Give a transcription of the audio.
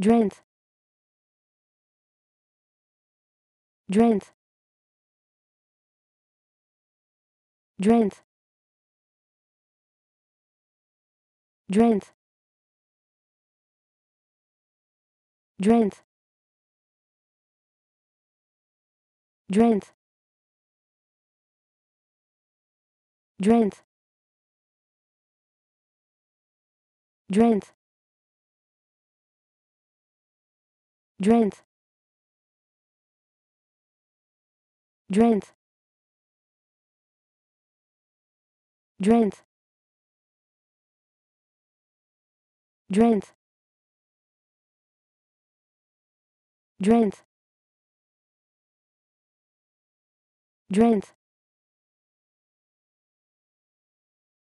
Drenth. Drenth. Drenth. Drenth. Drenth. Drenth. Drenth. Drenth. Drenth. Drenth. Drenth. Drenth. Drenth. Drenth.